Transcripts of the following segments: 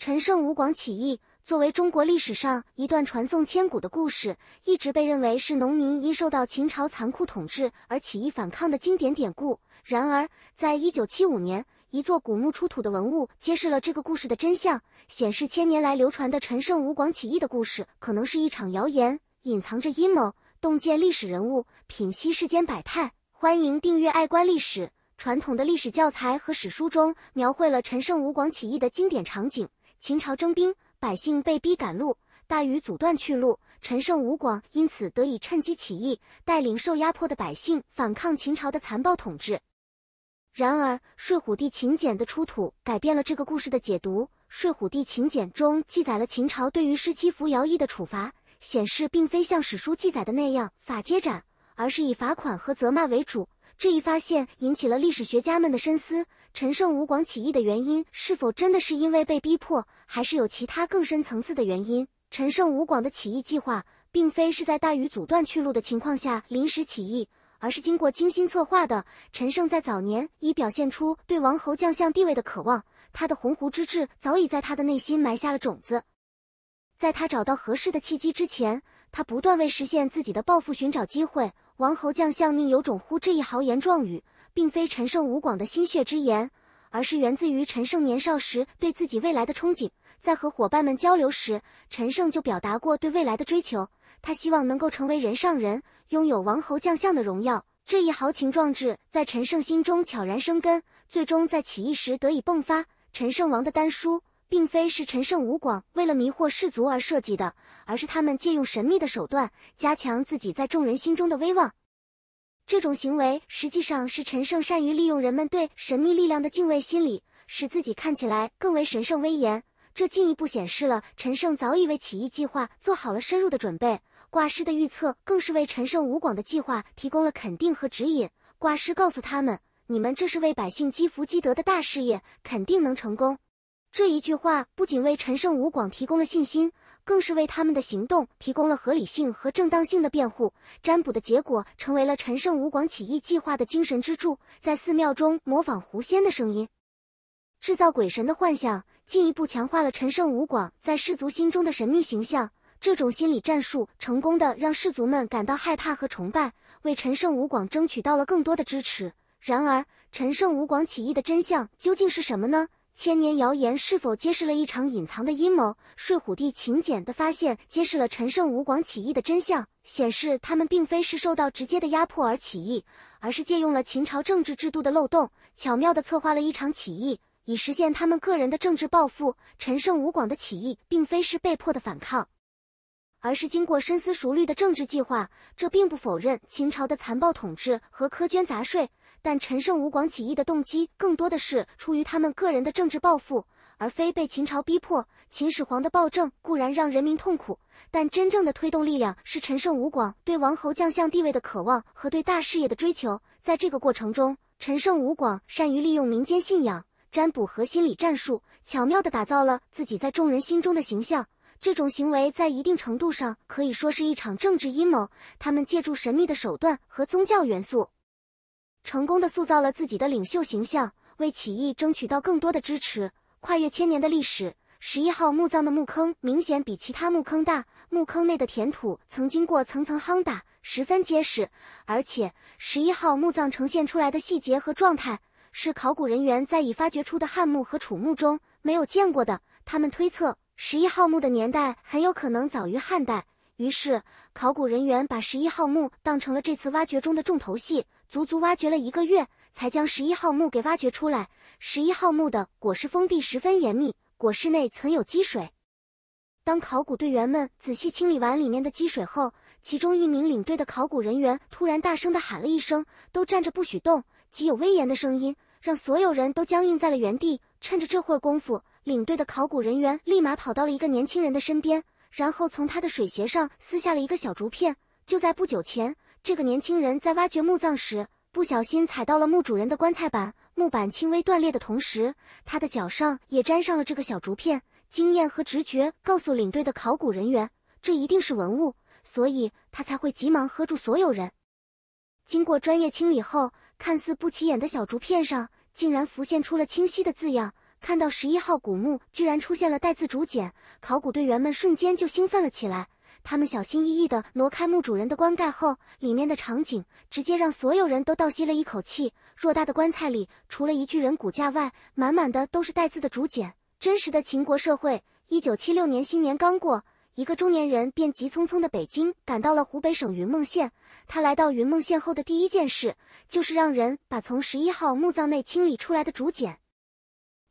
陈胜吴广起义作为中国历史上一段传颂千古的故事，一直被认为是农民因受到秦朝残酷统治而起义反抗的经典典故。然而，在一九七五年，一座古墓出土的文物揭示了这个故事的真相，显示千年来流传的陈胜吴广起义的故事可能是一场谣言，隐藏着阴谋。洞见历史人物，品析世间百态。欢迎订阅《爱观历史》。传统的历史教材和史书中描绘了陈胜吴广起义的经典场景。秦朝征兵，百姓被逼赶路，大禹阻断去路，陈胜吴广因此得以趁机起义，带领受压迫的百姓反抗秦朝的残暴统治。然而，睡虎地秦简的出土改变了这个故事的解读。睡虎地秦简中记载了秦朝对于失七服徭役的处罚，显示并非像史书记载的那样法皆斩，而是以罚款和责骂为主。这一发现引起了历史学家们的深思：陈胜吴广起义的原因是否真的是因为被逼迫，还是有其他更深层次的原因？陈胜吴广的起义计划并非是在大禹阻断去路的情况下临时起义，而是经过精心策划的。陈胜在早年已表现出对王侯将相地位的渴望，他的鸿鹄之志早已在他的内心埋下了种子。在他找到合适的契机之前，他不断为实现自己的抱负寻找机会。王侯将相宁有种乎这一豪言壮语，并非陈胜吴广的心血之言，而是源自于陈胜年少时对自己未来的憧憬。在和伙伴们交流时，陈胜就表达过对未来的追求，他希望能够成为人上人，拥有王侯将相的荣耀。这一豪情壮志在陈胜心中悄然生根，最终在起义时得以迸发。陈胜王的丹书。并非是陈胜吴广为了迷惑士卒而设计的，而是他们借用神秘的手段，加强自己在众人心中的威望。这种行为实际上是陈胜善于利用人们对神秘力量的敬畏心理，使自己看起来更为神圣威严。这进一步显示了陈胜早已为起义计划做好了深入的准备。卦师的预测更是为陈胜吴广的计划提供了肯定和指引。卦师告诉他们：“你们这是为百姓积福积德的大事业，肯定能成功。”这一句话不仅为陈胜吴广提供了信心，更是为他们的行动提供了合理性和正当性的辩护。占卜的结果成为了陈胜吴广起义计划的精神支柱。在寺庙中模仿狐仙的声音，制造鬼神的幻想，进一步强化了陈胜吴广在士族心中的神秘形象。这种心理战术成功的让士族们感到害怕和崇拜，为陈胜吴广争取到了更多的支持。然而，陈胜吴广起义的真相究竟是什么呢？千年谣言是否揭示了一场隐藏的阴谋？睡虎地秦简的发现揭示了陈胜吴广起义的真相，显示他们并非是受到直接的压迫而起义，而是借用了秦朝政治制度的漏洞，巧妙地策划了一场起义，以实现他们个人的政治抱负。陈胜吴广的起义并非是被迫的反抗。而是经过深思熟虑的政治计划，这并不否认秦朝的残暴统治和苛捐杂税，但陈胜吴广起义的动机更多的是出于他们个人的政治抱负，而非被秦朝逼迫。秦始皇的暴政固然让人民痛苦，但真正的推动力量是陈胜吴广对王侯将相地位的渴望和对大事业的追求。在这个过程中，陈胜吴广善于利用民间信仰、占卜和心理战术，巧妙地打造了自己在众人心中的形象。这种行为在一定程度上可以说是一场政治阴谋。他们借助神秘的手段和宗教元素，成功的塑造了自己的领袖形象，为起义争取到更多的支持。跨越千年的历史，十一号墓葬的墓坑明显比其他墓坑大，墓坑内的填土曾经过层层夯打，十分结实。而且，十一号墓葬呈现出来的细节和状态，是考古人员在已发掘出的汉墓和楚墓中没有见过的。他们推测。十一号墓的年代很有可能早于汉代，于是考古人员把十一号墓当成了这次挖掘中的重头戏，足足挖掘了一个月，才将十一号墓给挖掘出来。十一号墓的椁室封闭十分严密，椁室内存有积水。当考古队员们仔细清理完里面的积水后，其中一名领队的考古人员突然大声的喊了一声：“都站着，不许动！”极有威严的声音让所有人都僵硬在了原地。趁着这会儿功夫。领队的考古人员立马跑到了一个年轻人的身边，然后从他的水鞋上撕下了一个小竹片。就在不久前，这个年轻人在挖掘墓葬时不小心踩到了墓主人的棺材板，木板轻微断裂的同时，他的脚上也沾上了这个小竹片。经验和直觉告诉领队的考古人员，这一定是文物，所以他才会急忙喝住所有人。经过专业清理后，看似不起眼的小竹片上竟然浮现出了清晰的字样。看到十一号古墓居然出现了带字竹简，考古队员们瞬间就兴奋了起来。他们小心翼翼地挪开墓主人的棺盖后，里面的场景直接让所有人都倒吸了一口气。偌大的棺材里，除了一具人骨架外，满满的都是带字的竹简。真实的秦国社会，一九七六年新年刚过，一个中年人便急匆匆的北京赶到了湖北省云梦县。他来到云梦县后的第一件事，就是让人把从十一号墓葬内清理出来的竹简。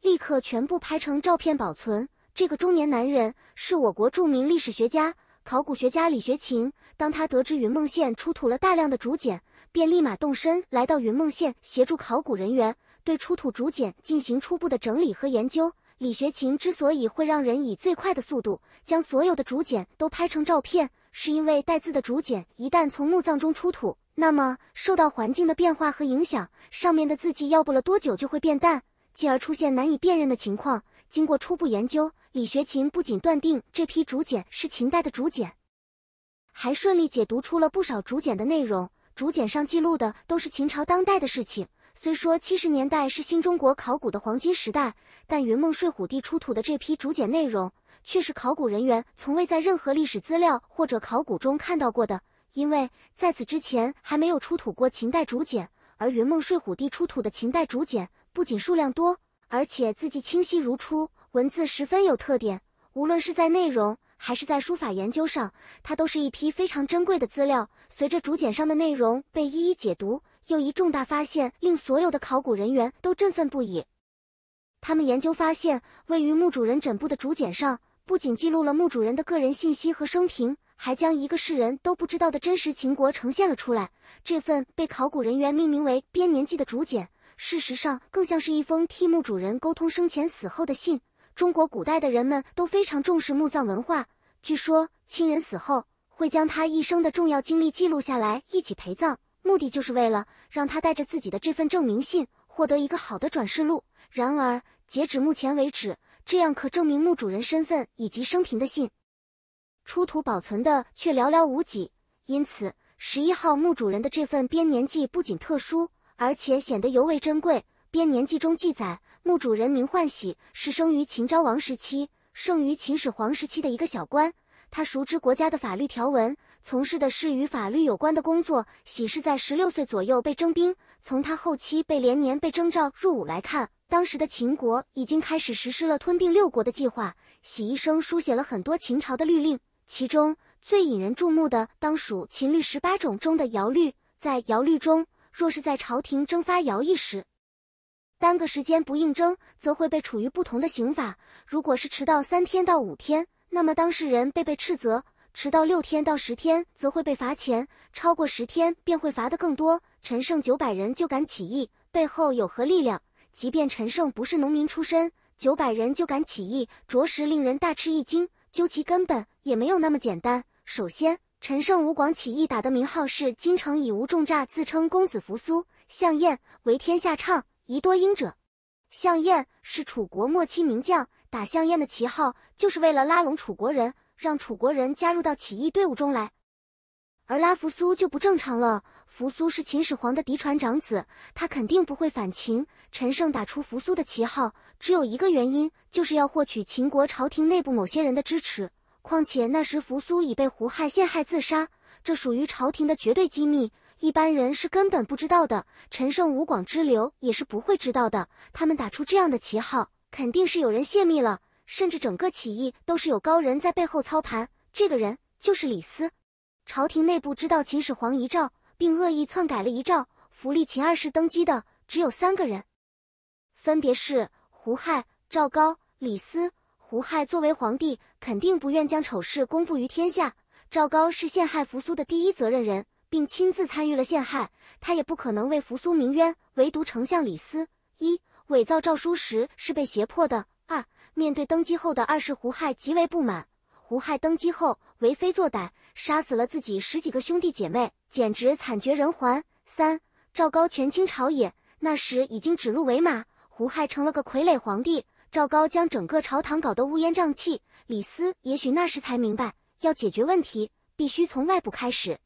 立刻全部拍成照片保存。这个中年男人是我国著名历史学家、考古学家李学勤。当他得知云梦县出土了大量的竹简，便立马动身来到云梦县，协助考古人员对出土竹简进行初步的整理和研究。李学勤之所以会让人以最快的速度将所有的竹简都拍成照片，是因为带字的竹简一旦从墓葬中出土，那么受到环境的变化和影响，上面的字迹要不了多久就会变淡。进而出现难以辨认的情况。经过初步研究，李学勤不仅断定这批竹简是秦代的竹简，还顺利解读出了不少竹简的内容。竹简上记录的都是秦朝当代的事情。虽说七十年代是新中国考古的黄金时代，但云梦睡虎地出土的这批竹简内容却是考古人员从未在任何历史资料或者考古中看到过的，因为在此之前还没有出土过秦代竹简，而云梦睡虎地出土的秦代竹简。不仅数量多，而且字迹清晰如初，文字十分有特点。无论是在内容还是在书法研究上，它都是一批非常珍贵的资料。随着竹简上的内容被一一解读，又一重大发现令所有的考古人员都振奋不已。他们研究发现，位于墓主人枕部的竹简上，不仅记录了墓主人的个人信息和生平，还将一个世人都不知道的真实秦国呈现了出来。这份被考古人员命名为《编年记》的竹简。事实上，更像是一封替墓主人沟通生前死后的信。中国古代的人们都非常重视墓葬文化。据说，亲人死后会将他一生的重要经历记录下来，一起陪葬，目的就是为了让他带着自己的这份证明信，获得一个好的转世路。然而，截止目前为止，这样可证明墓主人身份以及生平的信，出土保存的却寥寥无几。因此，十一号墓主人的这份编年记不仅特殊。而且显得尤为珍贵。编年记中记载，墓主人名唤喜，是生于秦昭王时期，生于秦始皇时期的一个小官。他熟知国家的法律条文，从事的是与法律有关的工作。喜是在十六岁左右被征兵。从他后期被连年被征召入伍来看，当时的秦国已经开始实施了吞并六国的计划。喜一生书写了很多秦朝的律令，其中最引人注目的当属秦律十八种中的《尧律》。在《尧律》中，若是在朝廷征发徭役时，耽搁时间不应征，则会被处于不同的刑罚。如果是迟到三天到五天，那么当事人被被斥责；迟到六天到十天，则会被罚钱；超过十天，便会罚的更多。陈胜九百人就敢起义，背后有何力量？即便陈胜不是农民出身，九百人就敢起义，着实令人大吃一惊。究其根本，也没有那么简单。首先，陈胜吴广起义打的名号是“京城已无重诈”，自称公子扶苏、项燕，为天下唱，宜多应者。项燕是楚国末期名将，打项燕的旗号就是为了拉拢楚国人，让楚国人加入到起义队伍中来。而拉扶苏就不正常了。扶苏是秦始皇的嫡传长子，他肯定不会反秦。陈胜打出扶苏的旗号，只有一个原因，就是要获取秦国朝廷内部某些人的支持。况且那时扶苏已被胡亥陷害自杀，这属于朝廷的绝对机密，一般人是根本不知道的。陈胜吴广之流也是不会知道的。他们打出这样的旗号，肯定是有人泄密了，甚至整个起义都是有高人在背后操盘。这个人就是李斯。朝廷内部知道秦始皇遗诏，并恶意篡改了遗诏，扶立秦二世登基的只有三个人，分别是胡亥、赵高、李斯。胡亥作为皇帝，肯定不愿将丑事公布于天下。赵高是陷害扶苏的第一责任人，并亲自参与了陷害，他也不可能为扶苏鸣冤。唯独丞相李斯，一伪造诏书时是被胁迫的；二面对登基后的二世胡亥极为不满。胡亥登基后为非作歹，杀死了自己十几个兄弟姐妹，简直惨绝人寰。三赵高权倾朝野，那时已经指鹿为马，胡亥成了个傀儡皇帝。赵高将整个朝堂搞得乌烟瘴气，李斯也许那时才明白，要解决问题，必须从外部开始。